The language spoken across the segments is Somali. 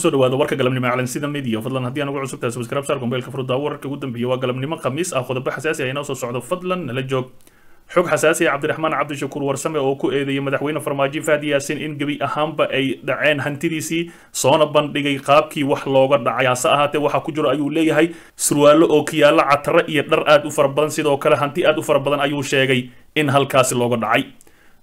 kusoo dhawaada warka galabnimo ee calansida midiya fadlan haddii aan ugu cusub tahay subscribe sharka mobaylka furda wararka ugu dambeeya waa galabnimo khamiis ah qodobo xasaasi ah inoo soo socdo fadlan nala joog xog xasaasi ah cabdiraxmaan cabdishakuur warsame oo ku eedeeyay madaxweyne farmaajo fahdi yaasiin in gebi ahaanba ay dhaceen hantidiisii soona bandhigay qaabkii wax looga dhacay hase ahaatee waxaa ku jiro ayuu leeyahay surwaallo oo kiyaalo cataro iyo dhar aad u fara badan sidoo kale hanti aad u fara badan ayuu sheegay in halkaasi looga dhacay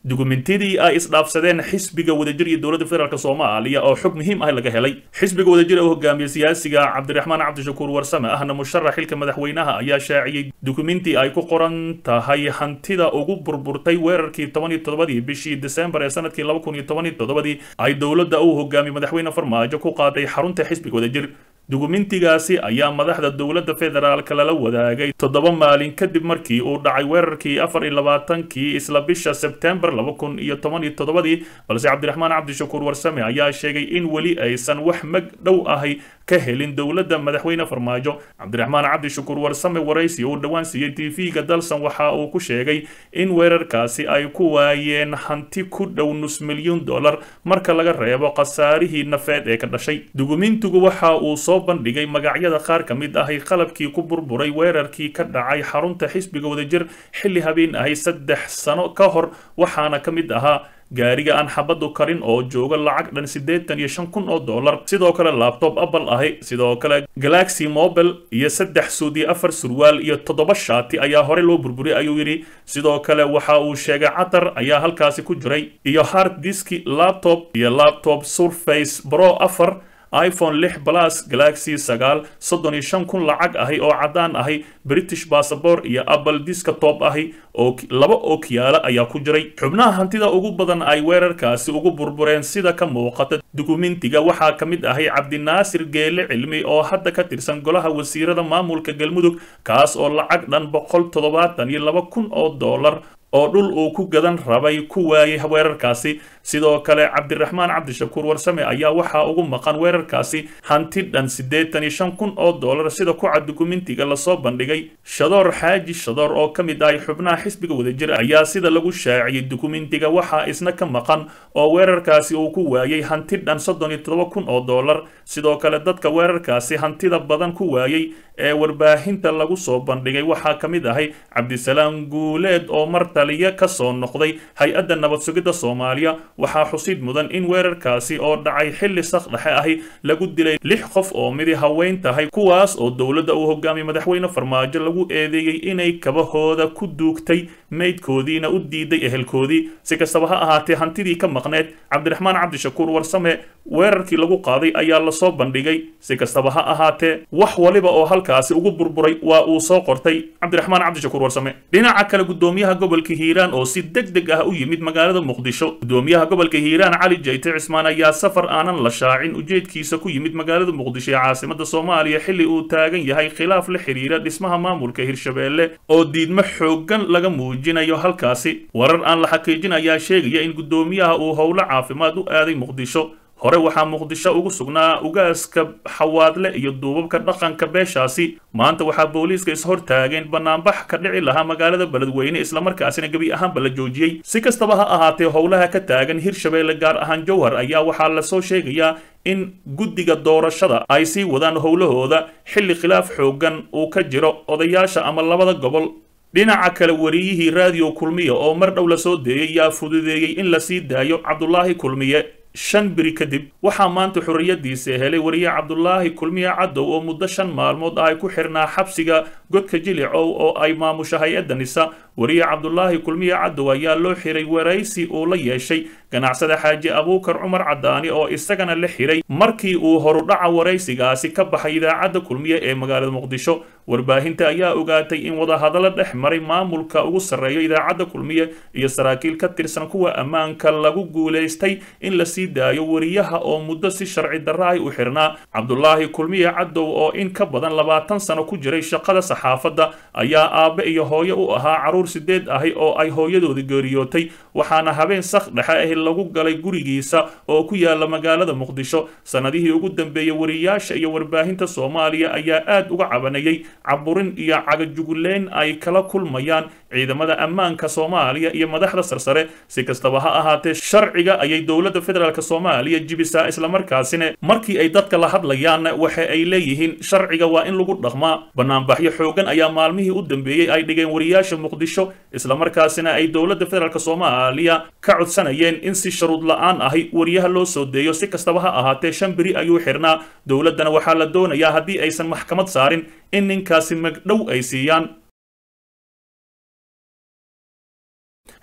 dukumentiyadii ay isdhaafsadeen xisbiga wadajir iyo dowladda federaalk soomaaliya oo xog muhiim ah laga helay xisbiga wadajir u hogaamiya siyaasiga cabdiraxmaan cabdishakuur warsame ahna musharax xilka madaxweynaha ayaa shaaciyey dukumenti ay ku qoran tahay hantida ugu burburtay weerarkii toban toddobadii bishii desembar ee sanadkii laba kun iyo toban toddobadii ay dowladda uu hogaamiye madaxweyne farmaajo ku qaaday xarunta xisbiga wadajir dugumintigaasi ayaa madaxda dowladda federaalka lala wadaagay toddoba maalin kadib markii uu dhacay weerarkii afar iyo labaatankii isla bisha sebtembar laba kun iyo toban iyo toddobadii balse cabdiraxmaan cabdishakuur warsame ayaa sheegay in weli aysan wax mag dhow ahay ka helin dowladda madaxweyne farmaajo cabdiraxmaan cabdishakuur warsame waraysi uu dhowaan siiyey v ga dalsan waxa uu ku sheegay in weerarkaasi ay ku waayeen hanti ku dhow nus milyuun dollar marka laga reebo khasaarihii nafeed ee ka dhashay dukumintigu waxa uu soo soo bandhigay magacyada qaar ka mid ahay qalabkii ku burburay weerarkii ka dhacay xarunta xisbiga wadajir xilli habeen ahay saddex sano ka hor waxaana ka mid ahaa gaariga aan xabadu karin oo jooga lacag dhan siddeetan iyo shan kun oo dollar sidoo kale laptop apple ahi sidoo kale galaxy mobile iyo saddex suud iyo afar surwaal iyo toddoba shaati ayaa horey loo burburiyay ayuu yidhi sidoo kale waxa uu sheegay catar ayaa halkaasi ku jiray iyo hard diski laptop iyo laptop surface bro afar iphone lix plus galaxy sagaal soddon iyo shan kun lacag ahi oo caddaan ahi british bassabor iyo apple diska diskatop ahi oo laba oo ayaa ku jiray xubnaha hantida ugu badan ay weerarkaasi ugu burbureen sida ka muuqata dukumentiga waxaa ka mid ahay cabdinaasir geele cilmi oo hadda ka tirsan golaha wasiirada maamulka galmudug kaas oo lacag dhan boqol toddobaatan iyo laba kun oo doolar oo dhul uu ku gadan rabay ku waayey weerarkaasi sidoo kale cabdiraxmaan cabdishakuur warsame ayaa waxaa ugu maqan weerarkaasi hanti dhan siddeetan iyo shan kun oo doolar sida ku dukumentiga lasoo bandhigay shadoor xaaji shadoor oo ka mid ahay xubnaha xisbiga wadajir ayaa sida lagu shaaciyey dukumentiga waxaa isna ka maqan oo weerarkaasi uu ku waayey hanti dhan soddon iyo todoba kun oo doolar sidoo kale dadka weerarkaasi hantida badan ku waayey ee warbaahinta lagu soo bandhigay waxaa ka mid ahay cabdisalaam guuleed oo mar taliya ka soo noqday hay-adda nabad sugidda soomaaliya waxaa xusid mudan in weerarkaasi oo dhacay xilli dhexe ahi lagu dilay lix qof oo midi haweyn tahay kuwaas oo dowladda uu hogaamiyey madaxweyne farmaajo lagu eedeeyey inay kabahooda ku duugtay meydkoodiina u diiday ehelkoodii si kastaba ha ahaatee hantidii ka maqneed cabdiraxmaan cabdishakuur warsame weerarkii lagu qaaday ayaa lasoo bandhigay si kastaba ha ahaatee wax waliba oo halka halkaasi ugu burburay waa uu soo qortay cabdiraxmaan cabdishakuur warsame dhinaca kale guddoomiyaha gobolka hiiraan oo si deg deg ah u yimid magaalada muqdisho guddoomiyaha gobolka hiiraan cali jayte cismaan ayaa safar aanan la shaacin ujeedkiisa ku yimid magaalada muqdisho ee caasimada soomaaliya xilli uu taagan yahay khilaaf la xidhiira dhismaha maamulka hirshabeelle oo diidmo xooggan laga muujinayo halkaasi warar aan la xaqiijin ayaa sheegaya in guddoomiyaha uu howlo caafimaad u aaday muqdisho hore waxaa muqdisho ugu sugnaa ugaaska xawaadle iyo duubabka dhaqanka beeshaasi maanta waxaa booliiska ishortaageen banaanbax ka dhici lahaa magaalada beledweyne islamarkaasina gebi ahaanba la joojiyey si kastaba ha ahaatee howlaha ka taagan hirshabeelle gaar ahaan jowhar ayaa waxaa lasoo sheegayaa in guddiga doorashada ay sii wadaan howlahooda xilli khilaaf xooggan uu ka jiro odayaasha ama labada gobol dhinaca kale wariyihii raadiyo kulmiye oo mar dhow la soo deeyay yaa fududeeyey in lasii daayo cabdulaahi kulmiye shan biri kadib waxaa maanta xorriyadiisa helay wariye cabdulaahi kulmiye cadow oo muddo shan maalmood ah ay ku xirnaa xabsiga godka jilicow oo ay maamusho hay-adda nisa wariye cabdulaahi kulmiye cadow ayaa loo xiray waraysi uu la yeeshay ganacsada xaaji abuukar cumar caddaani oo isagana la xiray markii uu horudhaca waraysigaasi ka baxay idaacadda kulmiye ee magaalada muqdisho warbaahinta ayaa ogaatay in wadahadallo dhex maray maamulka ugu sarreeyo idaacadda kulmiye iyo saraakiil ka tirsan kuwa ammaanka lagu guulaystay in la sii daayo wariyaha oo muddo si sharci darra u xirnaa cabdulaahi kulmiye caddow oo in ka badan labaatan sano ku jiray shaqada saxaafadda ayaa aabbe iyo hooyo u ahaa carruur sideed ahi oo ay hooyadooda geeriyootay waxaana habeen sakh dhexe ahi lagu galay gurigiisa oo ku yaala magaalada muqdisho sanadihii ugu dambeeyey wariyaasha iyo warbaahinta soomaaliya ayaa aad uga cabanayey caburin iyo cagajuguleyn ay kala kulmayaan ciidamada ammaanka soomaaliya iyo madaxda sarsare si kastaba ha ahaatee sharciga ayay dowladda federaalk soomaaliya jibisaa islamarkaasina markii ay dadka la hadlayaanna waxa ay leeyihiin sharciga waa in lagu dhaqmaa banaanbaxyo xoogan ayaa maalmihii u dambeeyey ay dhigeen wariyaasha muqdisho islamarkaasina ay dowladda federaalk soomaaliya ka codsanayeen in si sharuud la-aan ahi wariyaha loo soo deeyo si kastaba ha ahaatee shan beri ayuu xirnaa dowladdana waxaa la doonayaa haddii aysan maxkamad saarin in ninkaasi magdhow ay siiyaan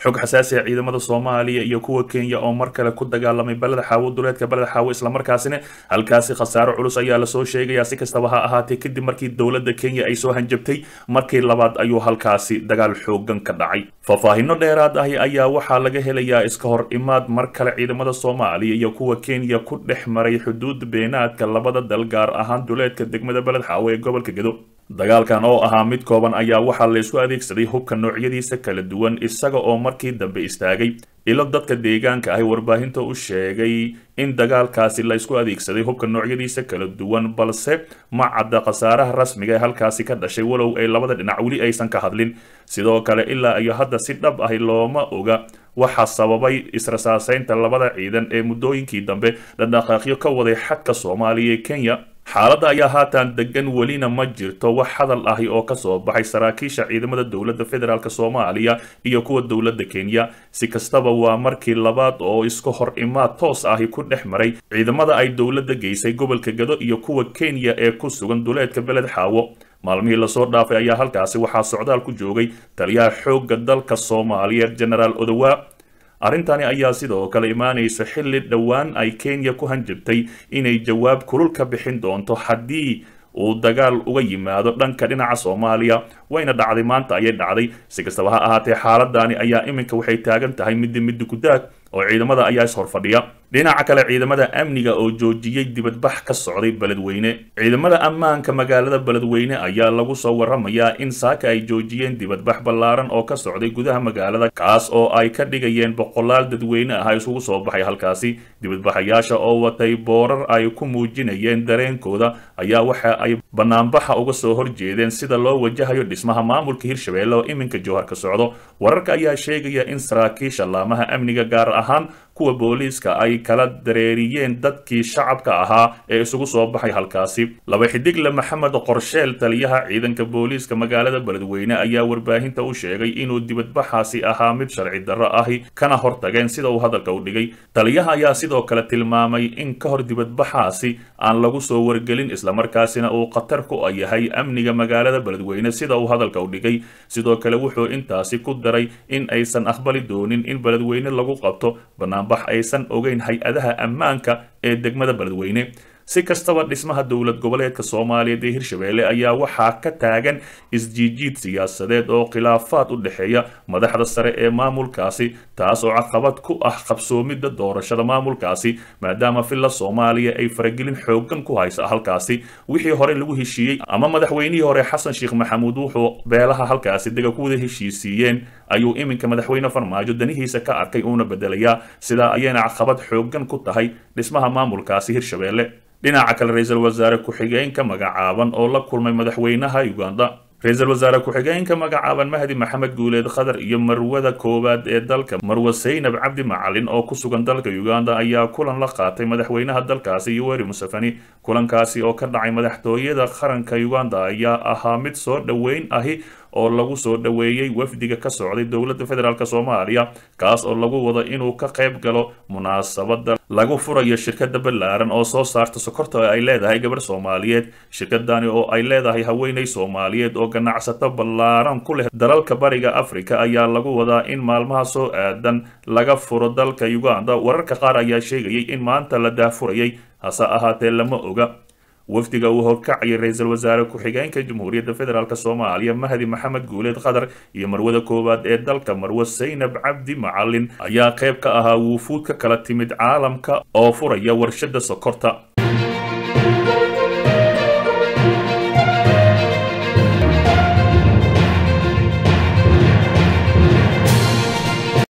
xog xasaasi ah, ciidamada soomaaliya iyo kuwa kenya oo mar kale ku dagaalamay balada xaawo duleedka balada xaawo islamarkaasina halkaasi khasaaro culus ayaa lasoo sheegayaa si kastaba ha ahaatee kadib markii dowladda kenya ay soo hanjabtay markii labaad ayuu halkaasi dagaal xoogan ka dhacay faahfaahino dheeraad ahi ayaa waxaa laga helayaa iska hor imaad mar kale ciidamada soomaaliya iyo kuwa kenya ku dhex maray xuduud beenaadka labada dal gaar ahaan duleedka degmada baled xaawo ee gobolka gedo dagaalkan oo ahaa mid kooban ayaa waxaa laysu adeegsaday hubka noocyadiisa kala duwan isaga oo markii dambe istaagay ilo dadka deegaanka ahi warbaahinta u sheegay in dagaalkaasi laysku adeegsaday hubka noocyadiisa kala duwan balse ma cadda khasaaraha rasmiga ee halkaasi ka dhashay walow ay labada dhinac weli aysan ka hadlin sidoo kale ilaa iyo hadda si dhab ah looma oga waxa sababay israsaaseynta labada ciidan ee muddooyinkii dambe dhadhaqaaqyo ka waday xadka soomaaliya ee kenya xaaladda ayaa haatan degan welina ma jirto wax hadal ahi oo ka soo baxay saraakiisha ciidamada dowladda federaalk soomaaliya iyo kuwa dowladda kenya si kastaba waa markii labaad oo iska hor imaad toos ahi ku dhex maray ciidamada ay dowladda geysay gobolka gado iyo kuwa kenya ee ku sugan duleedka beled xaawo maalmihii lasoo dhaafay ayaa halkaasi waxaa socdaal ku joogay taliyaha xoogga dalka soomaaliya genaraal odowaa arrintani ayaa sidoo kale imaanaysa xilli dhowaan ay kenya ku hanjabtay inay jawaab kulul ka bixin doonto haddii uu dagaal uga yimaado dhanka dhinaca soomaaliya wayna dhacday maanta ayay dhacday si kastaba ha ahaatee xaaladani ayaa iminka waxay taagan tahay middi middi gudaag oo ciidamada ayaa is horfadhiya dhinaca kale ciidamada amniga oo joojiyey dibadbax ka socday beledweyne ciidamada ammaanka magaalada beledweyne ayaa lagu soo waramayaa in saaka ay joojiyeen dibadbax ballaaran oo ka socday gudaha magaalada kaas oo ay ka dhigayeen boqolaal dadweyne ah isugu soo baxay halkaasi dibadbaxayaasha oo watay boorar ay ku muujinayeen dareenkooda ayaa waxa ay banaanbaxa uga soo horjeedeen sida loo wajahayo dhismaha maamulka hirshabeelle oo iminka jowhar ka socdo wararka ayaa sheegaya in saraakiisha laamaha amniga gaar ahaan kuwa booliiska ay kala dareeriyeen dadkii shacabka ahaa ee isugu soo baxay halkaasi laba xidigle maxamed qorsheel taliyaha ciidanka booliiska magaalada beledweyne ayaa warbaahinta u sheegay inuu dibadbaxaasi ahaa mid sharci darro ahi kana hortageen sida uu hadalka u dhigay taliyaha ayaa sidoo kale tilmaamay in ka hor dibadbaxaasi aan lagu soo wargelin islamarkaasina uu khatar ku yahay amniga magaalada beledweyne sida uu hadalka u dhigay sidoo kale wuxuu intaasi ku daray in aysan aqbali doonin in beledweyne lagu qabto wax aysan ogeyn hay-adaha ammaanka ee degmada beledweyne si kastaba dhismaha dowlad goboleedka soomaaliyeed ee hirshabeelle ayaa waxaa ka taagan isjiijiid siyaasadeed oo khilaafaad u dhexeeya madaxda sare ee maamulkaasi taas oo caqabad ku ah qabsoomidda doorashada maamulkaasi maadaama filla soomaaliya ay faragelin xooggan ku haysa halkaasi wixii hore lagu heshiiyey ama madaxweynihii hore xasan sheekh maxamuud wuxuu beelaha halkaasi dega ku wada heshiisiiyeen ayuu iminka madaxweyne farmaajo danihiisa ka arkay uuna beddelayaa sidaa ayayna caqabad xooggan ku tahay dhismaha maamulkaasi hirshabeelle dhinaca kale ra-iisul wasaare ku-xigeenka magacaaban oo la kulmay madaxweynaha uganda ra-iisul wasaare ku-xigeenka magacaaban mahdi maxamed guuleed khadar iyo marwada koowaad ee dalka marwe saynab cabdi macalin oo ku sugan dalka uganda ayaa kulan la qaatay madaxweynaha dalkaasi yoweri museveni kulankaasi oo ka dhacay madaxtooyada qaranka uganda ayaa ahaa mid soo dhoweyn ahi oo lagu soo dhaweeyey wafdiga ka socday dowladda federaalk soomaaliya kaas oo lagu wado inuu ka qayb galo munaasabada lagu furayo shirkada ballaaran oo soo saarta sokorta ay leedahay gabar soomaaliyeed shirkadani oo ay leedahay haweenay soomaaliyeed oo ganacsato ballaaran ku leh dalalka bariga africa ayaa lagu wadaa in maalmaha soo aadan laga furo dalka uganda wararka qaar ayaa sheegayay in maanta la daahfurayay hase ahaatee lama oga wafdiga uu horkacaya ra-iisul wasaare ku-xigeenka jamhuuriyadda federaalk soomaaliya mahdi maxamed guuleed qadar iyo marwada koowaad ee dalka marwe saynab cabdi macalin ayaa qayb ka ahaa wufuud ka kala timid caalamka oo furaya warshada sokorta